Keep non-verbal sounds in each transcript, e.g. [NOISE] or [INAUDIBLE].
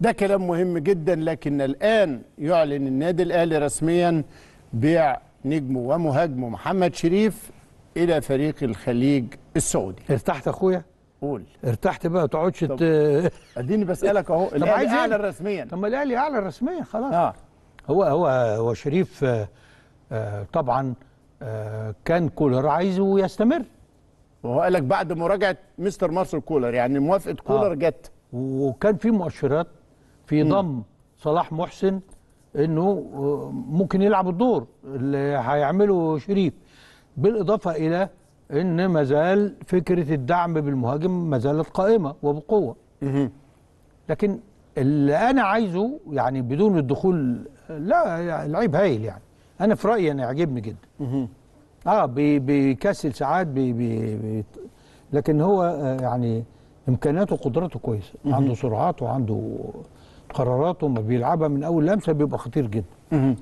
ده كلام مهم جدا لكن الآن يعلن النادي الأهلي رسميا بيع نجمه ومهاجمه محمد شريف إلى فريق الخليج السعودي ارتحت أخويا؟ قول ارتحت بقى ما تقعدش اديني بسالك اهو [LAUGHS] الاهلي اعلن رسميا طب ما الاهلي اعلن رسميا خلاص آه. هو هو هو شريف آه، آه، طبعا آه، كان كولر عايزه يستمر وهو قال لك بعد مراجعه مستر مارسل كولر يعني موافقه كولر آه. جت وكان في مؤشرات في ضم صلاح محسن انه ممكن يلعب الدور اللي هيعمله شريف بالاضافه الى ان ما زال فكره الدعم بالمهاجم ما زالت قائمه وبقوه لكن اللي انا عايزه يعني بدون الدخول لا لعيب هايل يعني انا في رايي انا عجبني جدا اه بيكسل ساعات بي بي بي لكن هو آه، يعني امكانياته وقدراته كويسه عنده سرعات وعنده قراراته ما بيلعبها من اول لمسه بيبقى خطير جدا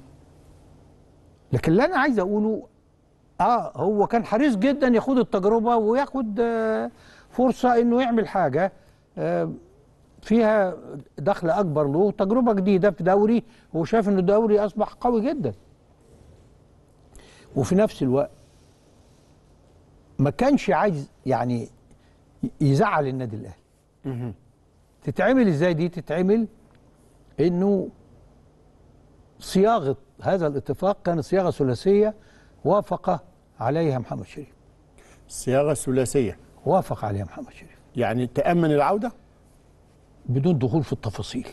لكن اللي انا عايز اقوله اه هو كان حريص جدا ياخد التجربه وياخد آه فرصه انه يعمل حاجه آه فيها دخل اكبر له تجربه جديده في دوري وشاف ان الدوري اصبح قوي جدا وفي نفس الوقت ما كانش عايز يعني يزعل النادي الاهلي تتعمل ازاي دي تتعمل انه صياغه هذا الاتفاق كانت صياغه ثلاثيه وافق عليها محمد شريف صياغه ثلاثيه وافق عليها محمد شريف يعني تامن العوده بدون دخول في التفاصيل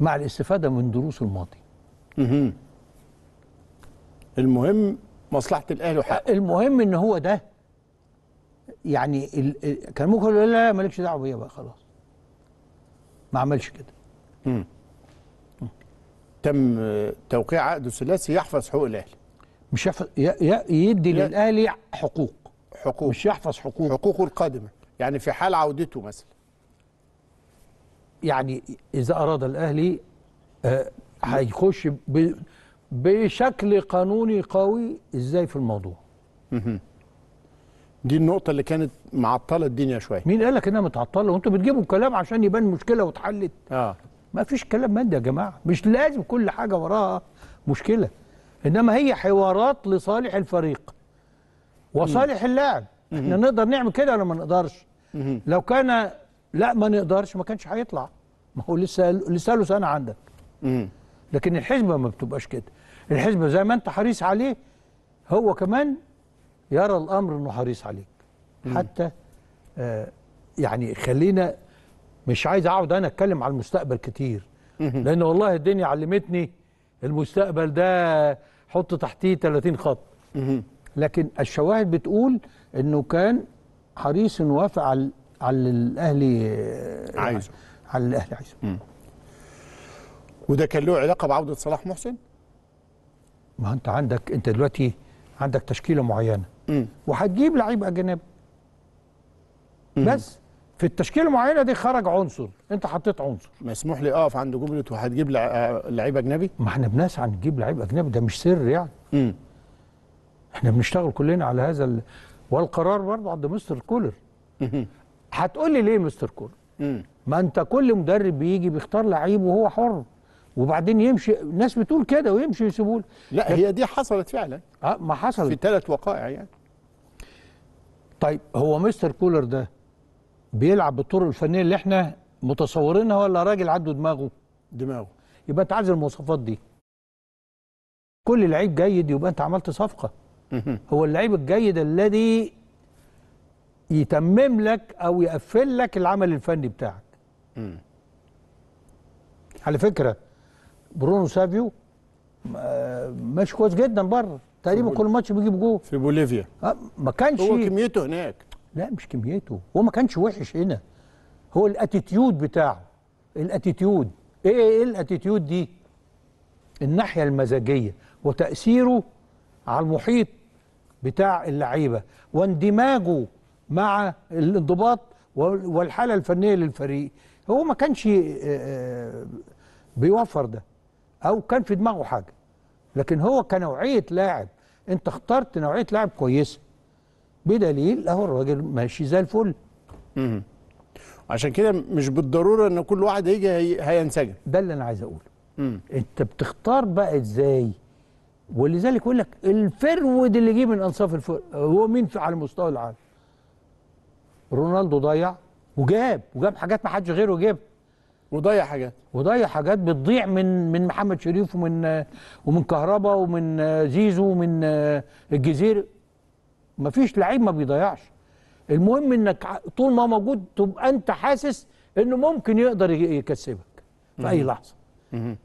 مع الاستفاده من دروس الماضي المهم مصلحه الاهل وحقه المهم ان هو ده يعني كان ممكن يقول لا لا مالكش دعوه بيا بقى خلاص ما عملش كده تم توقيع عقد ثلاثي يحفظ حقوق الاهلي مش يحفظ يدي للاهلي حقوق حقوق مش يحفظ حقوق حقوقه القادمه يعني في حال عودته مثلا يعني اذا اراد الاهلي آه هيخش بشكل قانوني قوي ازاي في الموضوع دي النقطة اللي كانت معطلة الدنيا شوية مين قال لك انها متعطلة وانتوا بتجيبوا الكلام عشان يبان مشكلة واتحلت اه ما فيش كلام من ده يا جماعه مش لازم كل حاجه وراها مشكله انما هي حوارات لصالح الفريق وصالح اللاعب احنا نقدر نعمل كده ولا ما نقدرش لو كان لا ما نقدرش ما كانش هيطلع ما هو لسه لسه له سنه عندك لكن الحزبه ما بتبقاش كده الحزبه زي ما انت حريص عليه هو كمان يرى الامر انه حريص عليك حتى آه يعني خلينا مش عايز اقعد انا اتكلم على المستقبل كتير لان والله الدنيا علمتني المستقبل ده حط تحتيه 30 خط لكن الشواهد بتقول انه كان حريص انه وافق على على الاهلي عايزه على الاهلي عايزه وده كان له علاقه بعوده صلاح محسن ما انت عندك انت دلوقتي عندك تشكيله معينه وهتجيب لعيب اجنبي بس في التشكيله المعينه دي خرج عنصر انت حطيت عنصر مسموح لي اقف عند جمله وهتجيب لعيب اجنبي ما احنا بنسعى نجيب لعيب اجنبي ده مش سر يعني امم احنا بنشتغل كلنا على هذا ال... والقرار برضه عند مستر كولر هتقول لي ليه مستر كولر ما انت كل مدرب بيجي بيختار لعيب وهو حر وبعدين يمشي الناس بتقول كده ويمشي يسيبوه لا هي دي حصلت فعلا اه ما حصلت في ثلاث وقائع يعني طيب هو مستر كولر ده بيلعب بالطرق الفنيه اللي احنا متصورينها ولا راجل عنده دماغه دماغه يبقى انت عايز المواصفات دي كل لعيب جيد يبقى انت عملت صفقه هو اللعيب الجيد الذي يتمم لك او يقفل لك العمل الفني بتاعك على فكره برونو سافيو آه، ماشي كويس جدا بره تقريبا كل ماتش بيجيب جول في بوليفيا آه، ما كانش هو كميته هناك لا مش كميته هو ما كانش وحش هنا هو الاتيتيود بتاعه الاتيتيود ايه ايه, إيه الاتيتيود دي الناحيه المزاجيه وتاثيره على المحيط بتاع اللعيبه واندماجه مع الانضباط والحاله الفنيه للفريق هو ما كانش آه، آه، بيوفر ده او كان في دماغه حاجه لكن هو كنوعيه لاعب انت اخترت نوعيه لاعب كويسه بدليل اهو الراجل ماشي زي الفل مم. عشان كده مش بالضروره ان كل واحد هيجي هينسجم ده اللي انا عايز اقوله مم. انت بتختار بقى ازاي ولذلك يقول لك الفرود اللي جه من انصاف الفرود هو مين في على مستوى العالم رونالدو ضيع وجاب وجاب حاجات ما حدش غيره جاب وضيع حاجات وضيع حاجات بتضيع من من محمد شريف ومن ومن كهربا ومن زيزو ومن الجزيره مفيش لعيب ما بيضيعش المهم انك طول ما موجود تبقى انت حاسس انه ممكن يقدر يكسبك في اي لحظه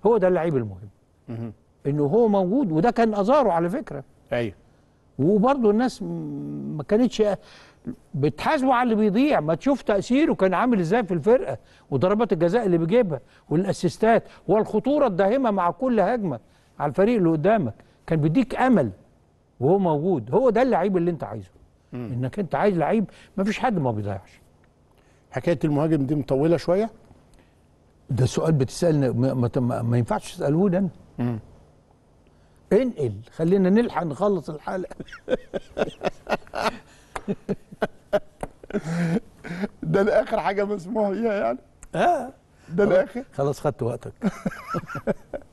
هو ده اللعيب المهم انه هو موجود وده كان ازاره على فكره ايوه وبرضه الناس ما كانتش بتحاسبه على اللي بيضيع ما تشوف تاثيره كان عامل ازاي في الفرقه وضربات الجزاء اللي بيجيبها والاسيستات والخطوره الداهمه مع كل هجمه على الفريق اللي قدامك كان بيديك امل وهو موجود هو ده اللعيب اللي انت عايزه مم. انك انت عايز لعيب ما فيش حد ما بيضيعش حكايه المهاجم دي مطوله شويه ده سؤال بتسالني ما, ما, ما ينفعش تساله ده انا انقل خلينا نلحق نخلص الحلقه [LAUGHS] ده الاخر حاجه مسموح بيها يعني اه ده الاخر خلاص خدت وقتك [LAUGHS]